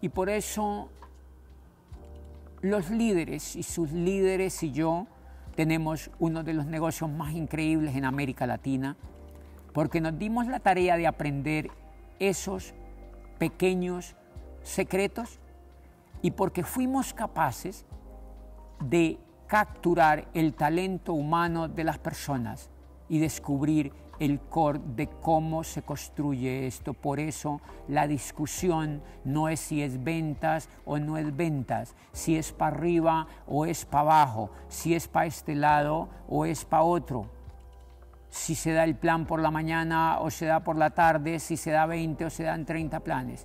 Y por eso los líderes y sus líderes y yo tenemos uno de los negocios más increíbles en América Latina, porque nos dimos la tarea de aprender esos pequeños secretos y porque fuimos capaces de capturar el talento humano de las personas y descubrir el core de cómo se construye esto. Por eso la discusión no es si es ventas o no es ventas, si es para arriba o es para abajo, si es para este lado o es para otro si se da el plan por la mañana o se da por la tarde, si se da 20 o se dan 30 planes.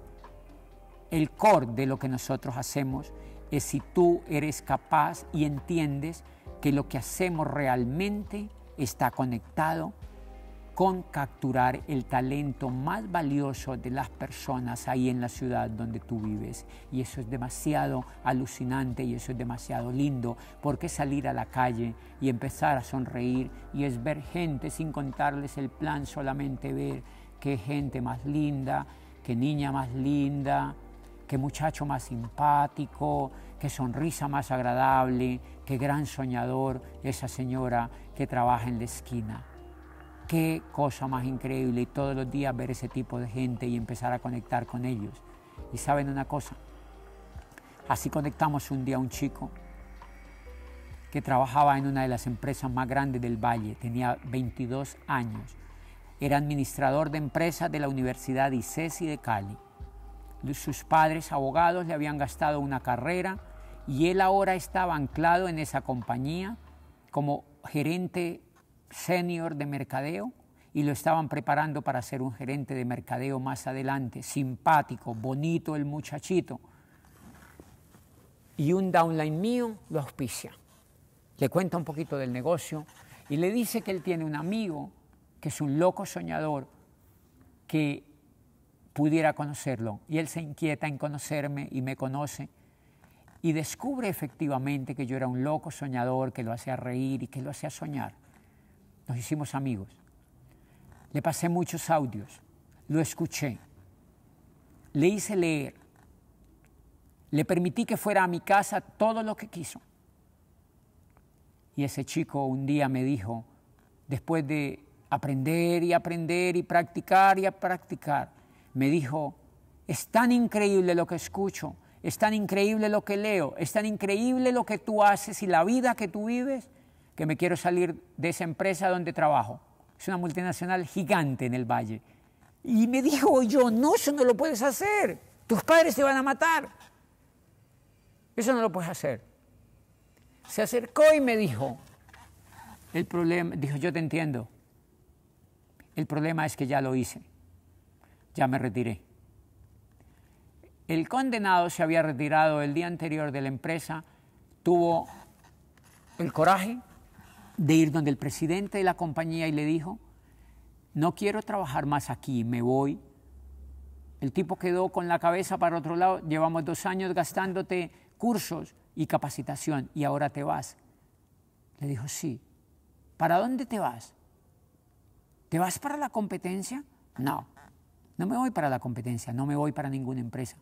El core de lo que nosotros hacemos es si tú eres capaz y entiendes que lo que hacemos realmente está conectado con capturar el talento más valioso de las personas ahí en la ciudad donde tú vives. Y eso es demasiado alucinante y eso es demasiado lindo, porque salir a la calle y empezar a sonreír y es ver gente sin contarles el plan, solamente ver qué gente más linda, qué niña más linda, qué muchacho más simpático, qué sonrisa más agradable, qué gran soñador esa señora que trabaja en la esquina qué cosa más increíble y todos los días ver ese tipo de gente y empezar a conectar con ellos. Y saben una cosa, así conectamos un día a un chico que trabajaba en una de las empresas más grandes del valle, tenía 22 años, era administrador de empresas de la Universidad ICESI de Cali. Sus padres abogados le habían gastado una carrera y él ahora estaba anclado en esa compañía como gerente senior de mercadeo y lo estaban preparando para ser un gerente de mercadeo más adelante, simpático, bonito el muchachito. Y un downline mío lo auspicia. Le cuenta un poquito del negocio y le dice que él tiene un amigo que es un loco soñador que pudiera conocerlo. Y él se inquieta en conocerme y me conoce y descubre efectivamente que yo era un loco soñador, que lo hacía reír y que lo hacía soñar. Nos hicimos amigos. Le pasé muchos audios, lo escuché, le hice leer, le permití que fuera a mi casa todo lo que quiso. Y ese chico un día me dijo, después de aprender y aprender y practicar y practicar, me dijo, es tan increíble lo que escucho, es tan increíble lo que leo, es tan increíble lo que tú haces y la vida que tú vives, que me quiero salir de esa empresa donde trabajo. Es una multinacional gigante en el valle. Y me dijo yo, no, eso no lo puedes hacer. Tus padres te van a matar. Eso no lo puedes hacer. Se acercó y me dijo, el problema, dijo, yo te entiendo. El problema es que ya lo hice. Ya me retiré. El condenado se había retirado el día anterior de la empresa, tuvo el coraje de ir donde el presidente de la compañía y le dijo, no quiero trabajar más aquí, me voy. El tipo quedó con la cabeza para otro lado, llevamos dos años gastándote cursos y capacitación y ahora te vas. Le dijo, sí, ¿para dónde te vas? ¿Te vas para la competencia? No, no me voy para la competencia, no me voy para ninguna empresa,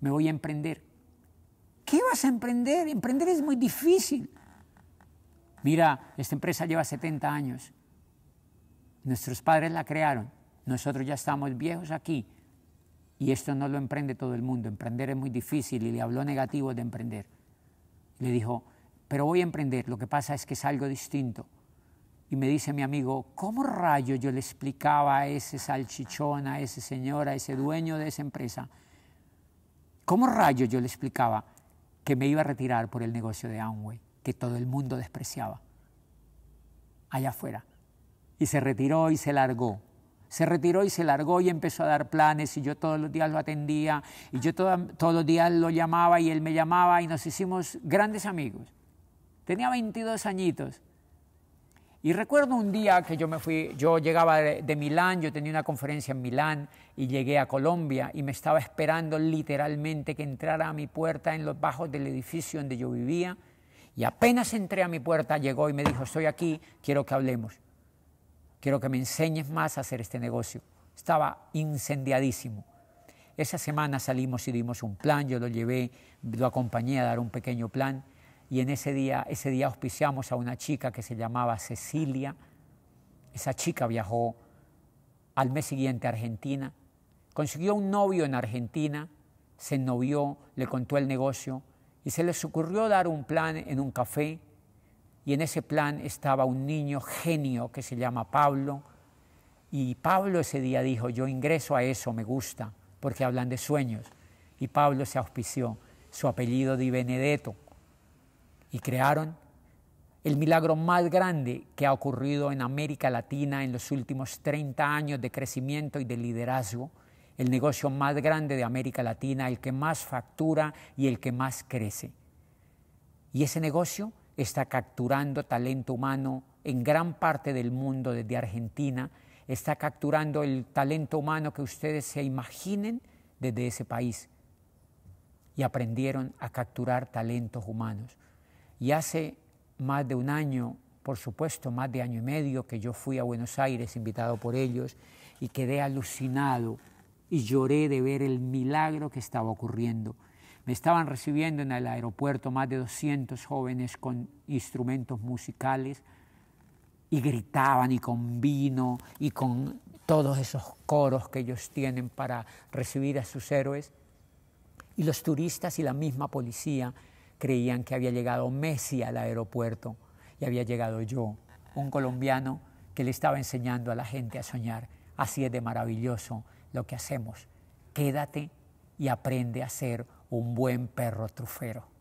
me voy a emprender. ¿Qué vas a emprender? Emprender es muy difícil. Mira, esta empresa lleva 70 años. Nuestros padres la crearon. Nosotros ya estamos viejos aquí. Y esto no lo emprende todo el mundo. Emprender es muy difícil y le habló negativo de emprender. Le dijo, pero voy a emprender. Lo que pasa es que es algo distinto. Y me dice mi amigo, ¿cómo rayo yo le explicaba a ese salchichón, a ese señor, a ese dueño de esa empresa? ¿Cómo rayo yo le explicaba que me iba a retirar por el negocio de Amway? que todo el mundo despreciaba, allá afuera. Y se retiró y se largó. Se retiró y se largó y empezó a dar planes y yo todos los días lo atendía y yo todos los días lo llamaba y él me llamaba y nos hicimos grandes amigos. Tenía 22 añitos. Y recuerdo un día que yo me fui, yo llegaba de, Milán, yo tenía una conferencia en Milán y llegué a Colombia y me estaba esperando literalmente que entrara a mi puerta en los bajos del edificio donde yo vivía y apenas entré a mi puerta, llegó y me dijo, estoy aquí, quiero que hablemos. Quiero que me enseñes más a hacer este negocio. Estaba incendiadísimo. Esa semana salimos y dimos un plan, yo lo llevé, lo acompañé a dar un pequeño plan y en ese día, ese día auspiciamos a una chica que se llamaba Cecilia. Esa chica viajó al mes siguiente a Argentina, consiguió un novio en Argentina, se novió, le contó el negocio, y se les ocurrió dar un plan en un café y en ese plan estaba un niño genio que se llama Pablo. Y Pablo ese día dijo, yo ingreso a eso, me gusta, porque hablan de sueños. Y Pablo se auspició su apellido de Benedetto. Y crearon el milagro más grande que ha ocurrido en América Latina en los últimos 30 años de crecimiento y de liderazgo, el negocio más grande de América Latina, el que más factura y el que más crece. Y ese negocio está capturando talento humano en gran parte del mundo, desde Argentina, está capturando el talento humano que ustedes se imaginen desde ese país. Y aprendieron a capturar talentos humanos. Y hace más de un año, por supuesto, más de año y medio que yo fui a Buenos Aires invitado por ellos y quedé alucinado y lloré de ver el milagro que estaba ocurriendo. Me estaban recibiendo en el aeropuerto más de 200 jóvenes con instrumentos musicales y gritaban y con vino y con todos esos coros que ellos tienen para recibir a sus héroes. Y los turistas y la misma policía creían que había llegado Messi al aeropuerto y había llegado yo, un colombiano que le estaba enseñando a la gente a soñar. Así es de maravilloso lo que hacemos. Quédate y aprende a ser un buen perro trufero.